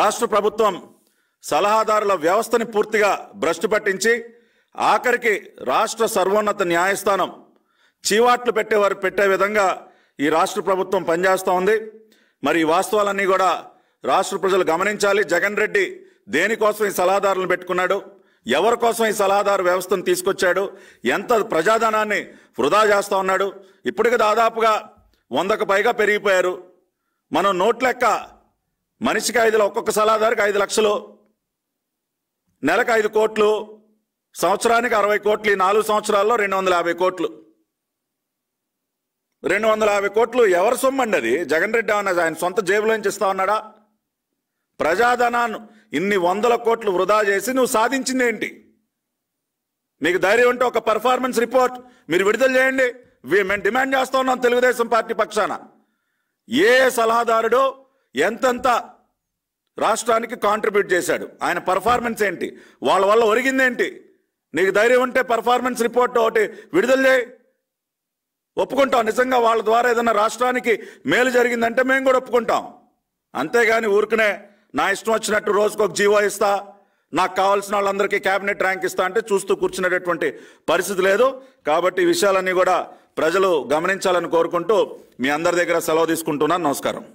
రాష్ట్ర ప్రభుత్వం సలహాదారుల వ్యవస్థని పూర్తిగా భ్రష్టు పట్టించి ఆఖరికి రాష్ట్ర సర్వోన్నత న్యాయస్థానం చీవాట్లు పెట్టేవారు పెట్టే విధంగా ఈ రాష్ట్ర ప్రభుత్వం పనిచేస్తూ ఉంది మరి ఈ వాస్తవాలన్నీ కూడా రాష్ట్ర ప్రజలు గమనించాలి జగన్ రెడ్డి దేనికోసం ఈ సలహాదారులను పెట్టుకున్నాడు ఎవరి కోసం ఈ సలహాదారు వ్యవస్థను తీసుకొచ్చాడు ఎంత ప్రజాధనాన్ని వృధా చేస్తూ ఉన్నాడు ఇప్పటికి దాదాపుగా వందకు పైగా పెరిగిపోయారు మనం నోట్లెక్క మనిషికి ఐదు ఒక్కొక్క సలహాదారికి ఐదు లక్షలు నెలకు ఐదు కోట్లు సంవత్సరానికి అరవై కోట్లు ఈ నాలుగు సంవత్సరాల్లో రెండు వందల యాభై కోట్లు రెండు వందల యాభై కోట్లు ఎవరు సొమ్ము అది జగన్ రెడ్డి అన్న ఆయన సొంత జేబులోంచి ఇస్తా ఉన్నాడా ప్రజాధనాన్ని ఇన్ని వందల కోట్లు వృధా చేసి నువ్వు సాధించింది ఏంటి మీకు ధైర్యం ఉంటే ఒక పర్ఫార్మెన్స్ రిపోర్ట్ మీరు విడుదల చేయండి మేము డిమాండ్ చేస్తా ఉన్నాం తెలుగుదేశం పార్టీ పక్షాన ఏ సలహాదారుడు ఎంతంత రాష్ట్రానికి కాంట్రిబ్యూట్ చేశాడు ఆయన పర్ఫార్మెన్స్ ఏంటి వాళ్ళ వల్ల ఒరిగిందేంటి నీకు ధైర్యం ఉంటే పర్ఫార్మెన్స్ రిపోర్ట్ ఒకటి విడుదల చేయి ఒప్పుకుంటాం నిజంగా వాళ్ళ ద్వారా ఏదైనా రాష్ట్రానికి మేలు జరిగిందంటే మేము కూడా ఒప్పుకుంటాం అంతేగాని ఊరికనే నా ఇష్టం వచ్చినట్టు రోజుకు ఒక జీవో ఇస్తా నాకు కావాల్సిన వాళ్ళందరికీ క్యాబినెట్ ర్యాంక్ ఇస్తా అంటే చూస్తూ కూర్చునేటటువంటి పరిస్థితి లేదు కాబట్టి ఈ విషయాలన్నీ కూడా ప్రజలు గమనించాలని కోరుకుంటూ మీ అందరి దగ్గర సెలవు తీసుకుంటున్నాను నమస్కారం